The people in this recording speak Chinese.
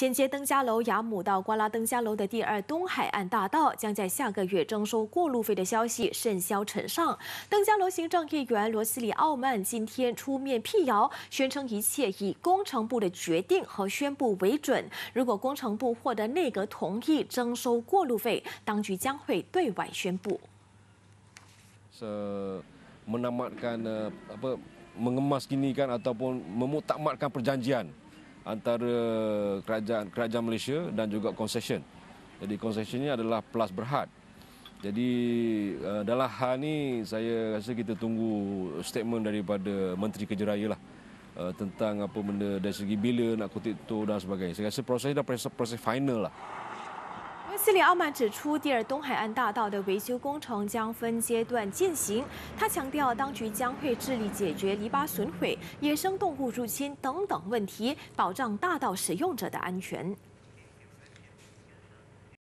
衔接登嘉楼雅姆到瓜拉登嘉楼的第二东海岸大道将在下个月征收过路费的消息甚嚣尘上。登嘉楼行政议员罗斯里奥曼今天出面辟谣，宣称一切以工程部的决定和宣布为准。如果工程部获得内阁同意征收过路费，当局将会对外宣布。antara kerajaan kerajaan Malaysia dan juga concession. Jadi concessionnya adalah Plus Berhad. Jadi uh, dalam hal ini saya rasa kita tunggu statement daripada Menteri Kerja Raya lah uh, tentang apa benda dari segi bila nak kutip tu dan sebagainya. Saya rasa proses dah proses, proses final lah. 斯里奥曼指出，第二东海岸大道的维修工程将分阶段进行。他强调，当局将会致力解决篱笆损毁、野生动物入侵等等问题，保障大道使用者的安全。